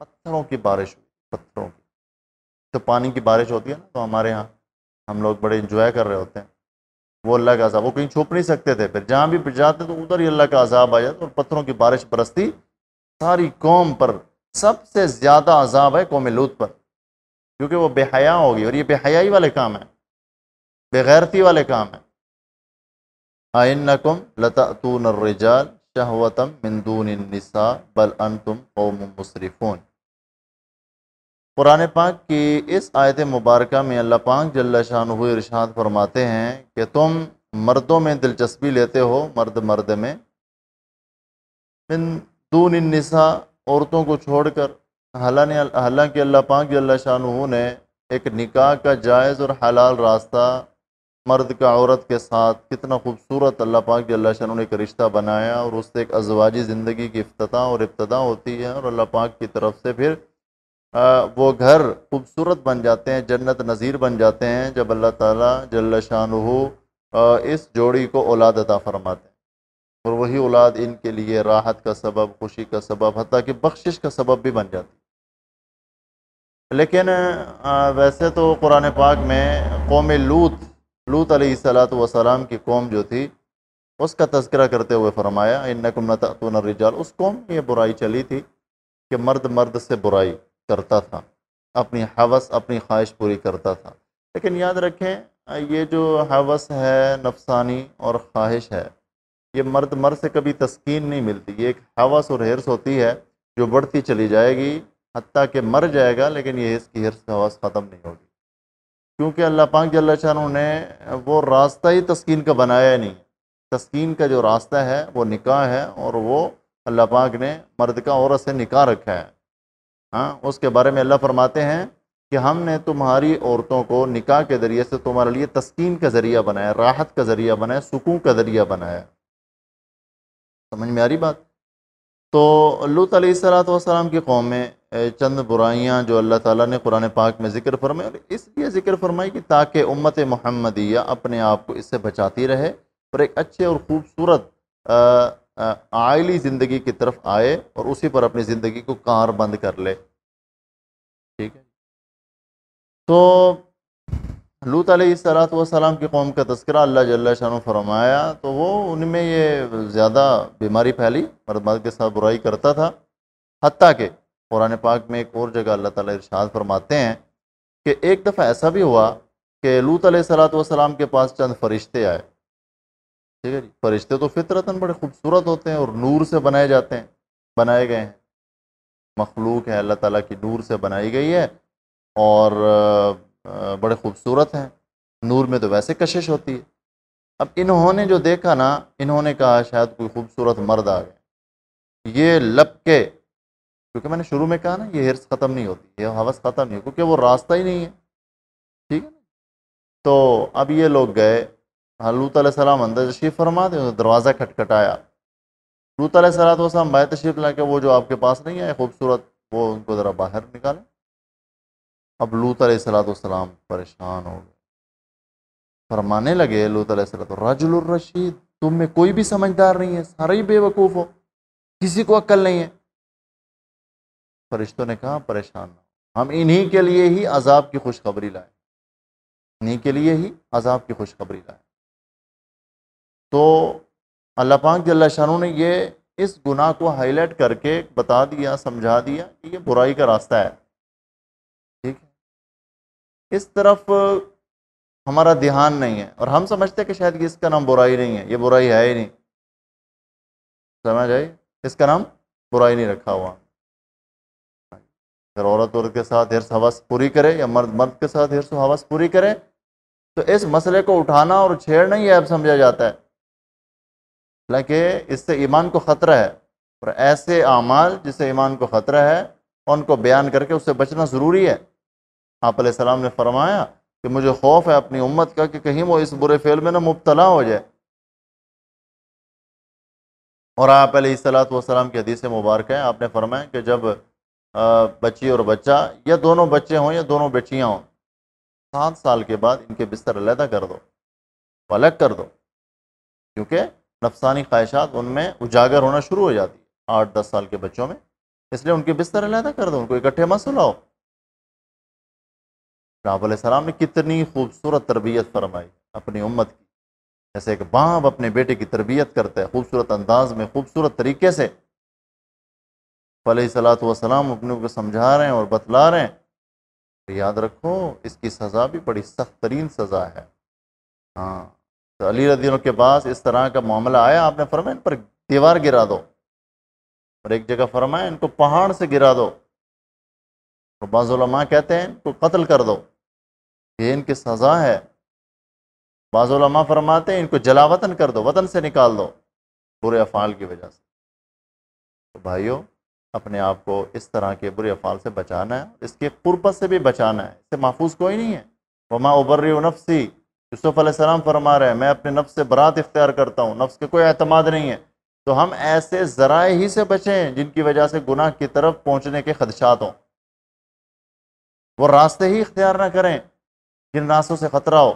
पत्थरों की बारिश पत्थरों की तो पानी की बारिश होती है ना तो हमारे यहाँ हम लोग बड़े इंजॉय कर रहे होते हैं वो अल्लाह का अजाब वो कहीं छुप नहीं सकते थे फिर जहाँ भी जाते तो उधर ही अल्लाह का अजाब आ जाता और पत्थरों की बारिश बरसती सारी कौम पर सबसे ज़्यादा अजाब है कौम लूत पर क्योंकि वो बेहया होगी और ये बेहयाई वाले काम है बेगैरती वाले काम है आइन नकुम तू रजाल शहवतम मंदून निसा बल अन तुम ओम मुसरफ़ोन कुरान पाक की इस आयत मुबारक में अल्लाह पाक जल्ला शान इरशाद फरमाते हैं कि तुम मर्दों में दिलचस्पी लेते हो मर्द मर्द में इन दून निसा औरतों को छोड़कर हालांकि हालांकि अल्लाह पाक जल्ला शाह ने एक निकाह का जायज़ और हलाल रास्ता मर्द का औरत के साथ कितना खूबसूरत अल्लाह पाक जल्ला शाह ने एक रिश्ता बनाया और उससे एक अजवाजी ज़िंदगी की अफ्ताह और इब्तदा होती है और अल्लाह पाक की तरफ से फिर वो घर खूबसूरत बन जाते हैं जन्नत नज़ीर बन जाते हैं जब अल्लाह ताला जल शान इस जोड़ी को औलाद अता फरमाते हैं और वही औलाद इनके लिए राहत का सबब खुशी का सबब हती कि बख्शिश का सबब भी बन जाती है लेकिन वैसे तो कुरान पाक में कौम लूत लूत सलात वसलाम की कौम जो थी उसका तस्करा करते हुए फरमाया इन नकुम रिजाल उस कौम में ये बुराई चली थी कि मर्द मर्द से बुराई करता था अपनी हवस अपनी ख्वाहिश पूरी करता था लेकिन याद रखें ये जो हवस है नफसानी और ख्वाहिश है ये मर्द मर्द से कभी तस्कीन नहीं मिलती ये एक हवस और हिरस होती है जो बढ़ती चली जाएगी हती कि मर जाएगा लेकिन ये इसकी हिरस हवस ख़त्म नहीं होगी क्योंकि अल्लाह पाक जल्ला शाह ने वो रास्ता ही तस्कीन का बनाया नहीं तस्कीन का जो रास्ता है वो निकाह है और वो अल्लाह पाक ने मर्द का औरत से निकाह रखा है हाँ उसके बारे में अल्लाह फरमाते हैं कि हमने तुम्हारी औरतों को निकाह के ज़रिए से तुम्हारे लिए तस्कीन का ज़रिया बनाया राहत का ज़रिया बनाया सुकून का ज़रिया बनाया समझ में आ रही बात तो लूत सलाम की कौम में चंद बुराइयाँ जो अल्लाह ताला ने कुरान पाक में ज़िक्र फरमाई और इसलिए ज़िक्र फरमाई कि ताकि उम्मत महमदिया अपने आप को इससे बचाती रहे और एक अच्छे और ख़ूबसूरत आयली ज़िंदगी की तरफ आए और उसी पर अपनी ज़िंदगी को कार बंद कर ले ठीक है तो लूत सलात वसलाम की कौम का तस्करा अल्लाह जल्ला शाह फरमाया तो वो उनमें ये ज़्यादा बीमारी फैली मर्द मर्द के साथ बुराई करता था हती के कुरान पाक में एक और जगह अल्लाह ताला इरशाद फरमाते हैं कि एक दफ़ा ऐसा भी हुआ कि लूत सलात वसलाम के पास चंद फरिश्ते आए ठीक है जी फरिश्ते तो फितरतन बड़े खूबसूरत होते हैं और नूर से बनाए जाते हैं बनाए गए हैं मखलूक है अल्लाह ताला की नूर से बनाई गई है और बड़े खूबसूरत हैं नूर में तो वैसे कशिश होती है अब इन्होंने जो देखा ना इन्होंने कहा शायद कोई खूबसूरत मर्द आ गया ये लपके क्योंकि मैंने शुरू में कहा ना ये हिरस ख़त्म नहीं होती ये हवस ख़त्म नहीं क्योंकि वो रास्ता ही नहीं है ठीक है तो अब ये लोग गए हलूत हाँ, सलाम अंदर जशीफ़ फरमा दे दरवाज़ा खटखटाया लूत सलाम बाहर तशरीफ ला के वो जो आपके पास नहीं आए खूबसूरत वो उनको ज़रा बाहर निकालें अब लूत सलाम परेशान हो गए फरमाने लगे लूत रजुलरशीद तुम में कोई भी समझदार नहीं है सारे ही बेवकूफ़ हो किसी को अक्ल नहीं है फरिश्तों ने कहा परेशान ना हम इन्हीं के लिए ही अजाब की खुशखबरी लाए इन्हीं के लिए ही अजाब की खुशखबरी लाए तो अल्लाह पाक जल्ला शाह ने ये इस गुनाह को हाईलाइट करके बता दिया समझा दिया कि ये बुराई का रास्ता है ठीक है इस तरफ हमारा ध्यान नहीं है और हम समझते हैं कि शायद इसका नाम बुराई नहीं है ये बुराई है ही नहीं समझ आई इसका नाम बुराई नहीं रखा हुआ अगर औरत औरत के साथ हिरस हवस पूरी करे या मर्द मर्द के साथ हिरस हवस पूरी करे तो इस मसले को उठाना और छेड़ना ही अब समझा जाता है हालांकि इससे ईमान को ख़तरा है और ऐसे अमाल जिससे ईमान को ख़तरा है उनको बयान करके उससे बचना ज़रूरी है आप सलाम ने फरमाया कि मुझे खौफ है अपनी उम्मत का कि कहीं वो इस बुरे फेल में ना मुबतला हो जाए और आप सलात वसलाम की हदीस मुबारक है आपने फरमाया कि जब बच्ची और बच्चा या दोनों बच्चे हों या दोनों बेटियाँ हों सात साल के बाद इनके बिस्तर अलहदा कर दो अलग कर दो क्योंकि नफसानी ख्वाहिशात उनमें उजागर होना शुरू हो जाती है आठ दस साल के बच्चों में इसलिए उनके बिस्तर अलहदा कर दो उनको इकट्ठे मत सुलाओ सलाम ने कितनी खूबसूरत तरबियत फरमाई अपनी उम्मत की जैसे एक बाप अपने बेटे की तरबियत करता है खूबसूरत अंदाज में खूबसूरत तरीके से सलात वसलाम अपने को समझा रहे हैं और बतला रहे हैं याद रखो इसकी सज़ा भी बड़ी सख्त तरीन सज़ा है हाँ तो अली रदी के पास इस तरह का मामला आया आपने फरमाया इन पर दीवार गिरा दो और एक जगह फरमाया इनको पहाड़ से गिरा दो तो बाज़ुलमा कहते हैं इनको कत्ल कर दो ये इनकी सज़ा है बाज़ुलमा फरमाते हैं इनको जलावतन कर दो वतन से निकाल दो बुरे अफ़ाल की वजह से तो भाइयों अपने आप को इस तरह के बुरे अफ़ाल से बचाना है इसके कुर्बत से भी बचाना है इससे महफूज कोई नहीं है वमा उबर्री नफसी यूसुफ अलैहिस्सलाम फरमा रहे हैं मैं अपने नफ्स से बरात इख्तियार करता हूँ नफ्स के कोई अतमाद नहीं है तो हम ऐसे ज़राए ही से बचें जिनकी वजह से गुनाह की तरफ पहुँचने के खदशात हों वो रास्ते ही इख्तियार ना करें जिन रास्तों से ख़तरा हो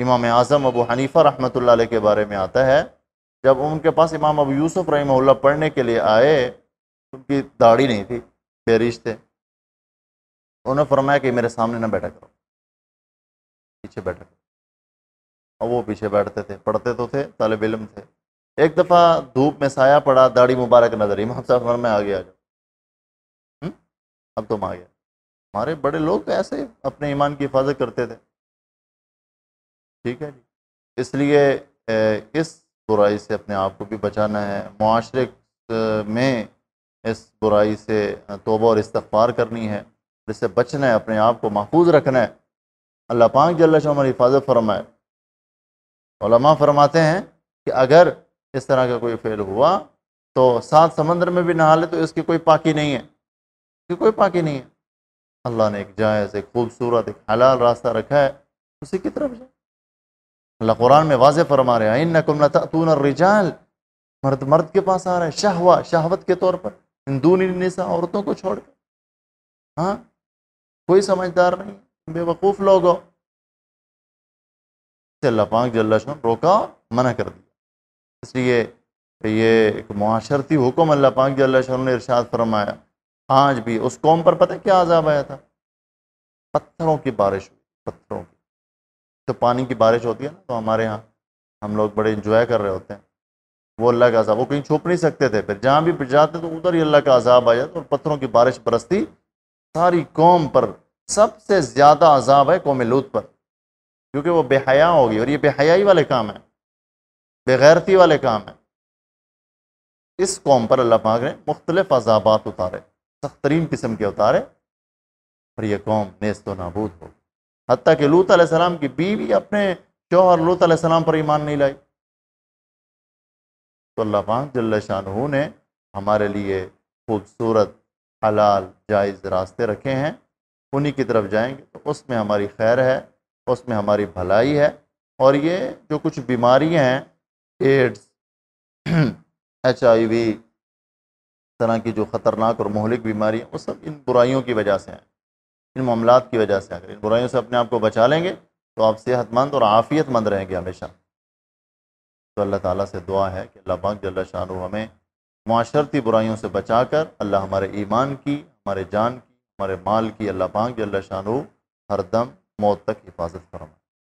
इमाम आज़म अबू हनीफ़ा रहमत के बारे में आता है जब उनके पास इमाम अबू यूसुफ रही पढ़ने के लिए आए उनकी दाढ़ी नहीं थी बेरिश थे उन्होंने फरमाया कि मेरे सामने ना बैठा करो पीछे बैठा करो और वो पीछे बैठते थे पढ़ते तो थे तालब इलम थे एक दफ़ा धूप में साया पड़ा दाढ़ी मुबारक नजर इमाम साहब हमारे में आ गया जो हम्म? अब तुम आ गया हमारे बड़े लोग ऐसे अपने ईमान की हिफाजत करते थे ठीक है जी इसलिए इस बुराई से अपने आप को भी बचाना है माशरे में इस बुराई से तोबा और इस्तफ़ार करनी है इससे बचना है अपने आप को महफूज रखना है अल्लाह पाक जल्ला हमारी हिफाजत फरमाए ओलमा फरमाते हैं कि अगर इस तरह का कोई फेल हुआ तो सात समंदर में भी नहा ले तो इसकी कोई पाकी नहीं है इसकी कोई पाकी नहीं है अल्लाह ने एक जायज़ एक खूबसूरत एक हलाल रास्ता रखा है उसी की तरफ जाए अल्लाह कुरान में वाज फरमा रहे हैं इन नकुम रिजाल मर्द मर्द के पास आ रहे हैं शहवा शहवत के तौर पर हिंदूनी निसा औरतों को छोड़कर हाँ कोई समझदार नहीं बेवकूफ़ लोगों से अल्लाह पाक जल्लाशन रोका मना कर दिया इसलिए ये एक माशरती हुक्म अल्लाह पाक जल्लाशन ने इरशाद फरमाया आज भी उस कौम पर पता क्या आज़ाब आया था पत्थरों की बारिश हुई तो पत्थरों की तो पानी की बारिश होती है ना तो हमारे यहाँ हम लोग बड़े इंजॉय तो कर रहे होते हैं वो अल्लाह का अजाब वो कहीं छुप नहीं सकते थे फिर जहाँ भी जाते तो उधर ही अल्लाह का अजाब आ जाता और तो पत्थरों की बारिश बरसती सारी कौम पर सबसे ज़्यादा अजाब है कौम लूत पर क्योंकि वो बेहया होगी और ये बेहयाई वाले काम है बेगैरती वाले काम है इस कौम पर अल्लाह पाक ने मुख्तलिफ अजाबात उतारे सख्त तरीन किस्म के उतारे और यह कौम नेस्त नाबूद हो हती कि लूत आसमाम की बीवी अपने शोहर लूत आसमाम पर ईमान नहीं लाई तो अल्लाह पाक जल्ल शाहू ने हमारे लिए खूबसूरत हलाल जायज़ रास्ते रखे हैं उन्हीं की तरफ जाएंगे तो उसमें हमारी खैर है उसमें हमारी भलाई है और ये जो कुछ बीमारियां हैं एड्स एच आई वी तरह की जो ख़तरनाक और महलिक बीमारियाँ वो सब इन बुराइयों की वजह से हैं इन मामला की वजह से अगर इन बुराइयों से अपने आप को बचा लेंगे तो आप सेहतमंद और आफ़ियतमंद रहेंगे हमेशा तो अल्लाह ताला से दुआ है कि अल्लाह पाक जल्ला शाह हमें माशरती बुराइयों से बचा कर अल्लाह हमारे ईमान की हमारे जान की हमारे माल की अल्लाह पाक जल्ला शाह हरदम modda hifozat qilaman